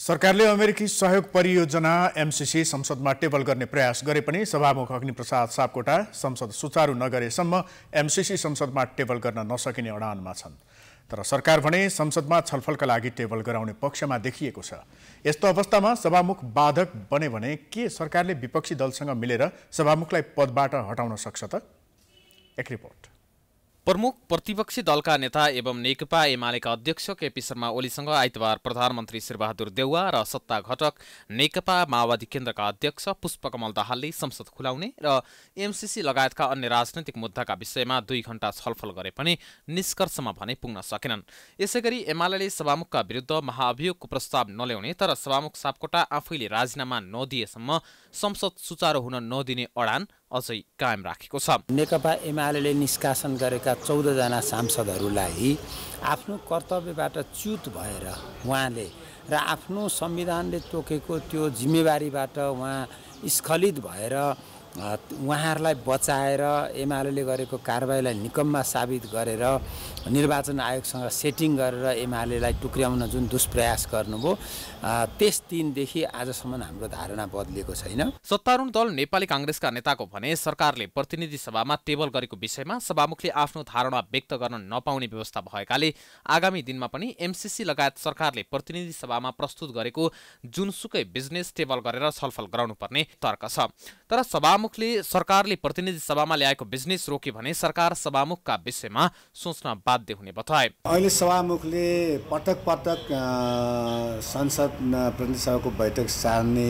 सरकारले अमेरिकी सहयोग परियोजना एमसिसी संसदमा टेबल गर्ने प्रयास गरे पनि सभामुख अग्निप्रसाद सापकोटा संसद सुचारू नगरेसम्म एमसिसी संसदमा टेबल गर्न नसकिने अडानमा छन् तर सरकार भने संसदमा छलफलका लागि टेबल गराउने पक्षमा देखिएको छ यस्तो अवस्थामा सभामुख बाधक बने भने के सरकारले विपक्षी दलसँग मिलेर सभामुखलाई पदबाट हटाउन सक्छ त एक रिपोर्ट प्रमुख प्रतिपक्षी दलका नेता एवं नेकपा एमालेका अध्यक्ष केपी शर्मा ओलीसँग आइतबार प्रधानमन्त्री शेरबहादुर देउवा र सत्ता घटक नेकपा माओवादी केन्द्रका अध्यक्ष पुष्पकमल दाहालले संसद खुलाउने र एमसिसी लगायतका अन्य राजनैतिक मुद्दाका विषयमा दुई घण्टा छलफल गरे पनि निष्कर्षमा भने पुग्न सकेनन् यसै गरी एमाले सभामुखका विरुद्ध महाअभियोगको प्रस्ताव नल्याउने तर सभामुख सापकोटा आफैले राजीनामा नदिएसम्म संसद सुचारू हुन नदिने अडान अझै कायम राखेको छ नेकपा एमाले निष्कासन गरेका चौधजना सांसदहरूलाई आफ्नो कर्तव्यबाट च्युत भएर उहाँले र आफ्नो संविधानले तोकेको त्यो जिम्मेवारीबाट उहाँ स्खलित भएर उहाँहरूलाई बचाएर एमाले गरेको कारवाहीलाई निकम्मा साबित गरेर निर्वाचन आयोगसँग सेटिङ गरेर एमालेलाई टुक्र्याउन जुन दुष्प्रयास गर्नुभयो त्यस दिनदेखि आजसम्म हाम्रो धारणा बदलिएको छैन सत्तारूढ दल नेपाली काङ्ग्रेसका नेताको भने सरकारले प्रतिनिधि सभामा टेबल गरेको विषयमा सभामुखले आफ्नो धारणा व्यक्त गर्न नपाउने व्यवस्था भएकाले आगामी दिनमा पनि एमसिसी लगायत सरकारले प्रतिनिधि सभामा प्रस्तुत गरेको जुनसुकै बिजनेस टेबल गरेर छलफल गराउनुपर्ने तर्क छ तर सभा सभामुखले सरकारले प्रतिनिधि सभामा ल्याएको बिजनेस रोक्यो भने सरकार सभामुखका विषयमा सोच्न बाध्य हुने बताए अहिले सभामुखले पटक पटक संसद प्रतिनिधि सभाको बैठक सार्ने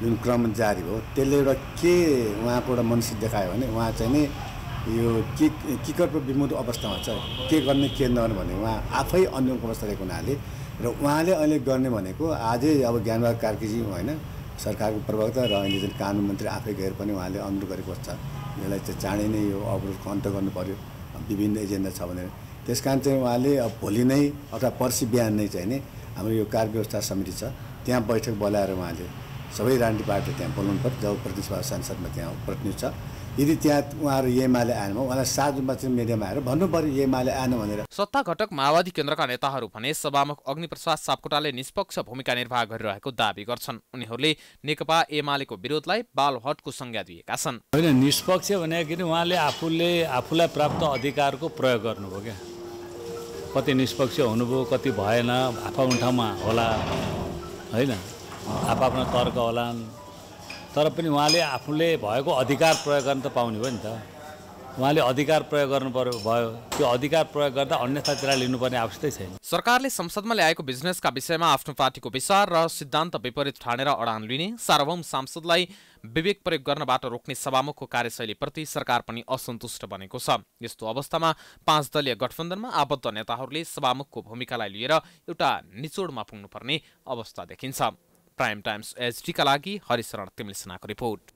जुन क्रम जारी हो त्यसले एउटा के उहाँको एउटा मनसित देखायो भने उहाँ चाहिँ नि यो कि किकटको विमुद अवस्थामा छ के गर्ने के नगर्ने भने उहाँ आफै अन्य अवस्था रहेको हुनाले र उहाँले अहिले गर्ने भनेको आजै अब ज्ञानबहादुर कार्कीजी होइन सरकारको प्रवक्ता र अहिले चाहिँ कानुन मन्त्री आफै गएर पनि उहाँले अनुरोध गरेको छ यसलाई चाहिँ चाँडै नै यो अवरोधको अन्त गर्नु पऱ्यो विभिन्न एजेन्डा छ भनेर त्यस कारण चाहिँ उहाँले अब भोलि नै अथवा पर्सि बिहान नै चाहिँ नि हाम्रो यो कार्य व्यवस्था समिति छ त्यहाँ बैठक बोलाएर उहाँले सबै राजनीतिक पार्टीले त्यहाँ बोलाउनु पर्यो जब सभा सांसदमा त्यहाँ प्रतिनिधि छ यदि त्यहाँ उहाँहरू एमाले आएन उहाँलाई साथ रूपमा चाहिँ मिडियामा आएर भन्नु पर्यो एमाले आएन भनेर सत्ता घटक माओवादी केन्द्रका नेताहरू भने सभामुख अग्निप्रसाद सापकोटाले निष्पक्ष भूमिका निर्वाह गरिरहेको दावी गर्छन् उनीहरूले नेकपा एमालेको विरोधलाई बालहटको संज्ञा दिएका छन् होइन निष्पक्ष भनेदेखि उहाँले आफूले आफूलाई प्राप्त अधिकारको प्रयोग गर्नुभयो क्या कति निष्पक्ष हुनुभयो कति भएन आफ्नो ठाउँमा होला होइन आफ्नो तर्क होला तर पनि उहाँले आफूले भएको अधिकार प्रयोग गर्न त पाउने हो नि त उहाँले अधिकार प्रयोग गर्नु पर्यो भयो त्यो अधिकार प्रयोग गर्दा अन्यथातिर लिनुपर्ने आवश्यकता छैन सरकारले संसदमा ल्याएको बिजनेसका विषयमा आफ्नो पार्टीको विचार र सिद्धान्त विपरीत ठानेर अडान लिने सार्वभौम सांसदलाई विवेक प्रयोग गर्नबाट रोक्ने सभामुखको कार्यशैलीप्रति सरकार पनि असन्तुष्ट बनेको छ यस्तो अवस्थामा पाँच दलीय गठबन्धनमा आबद्ध नेताहरूले सभामुखको भूमिकालाई लिएर एउटा निचोडमा पुग्नुपर्ने अवस्था देखिन्छ प्राइम टाइम्स एचडीका लागि हरिशरण तिमिल सिन्हाको रिपोर्ट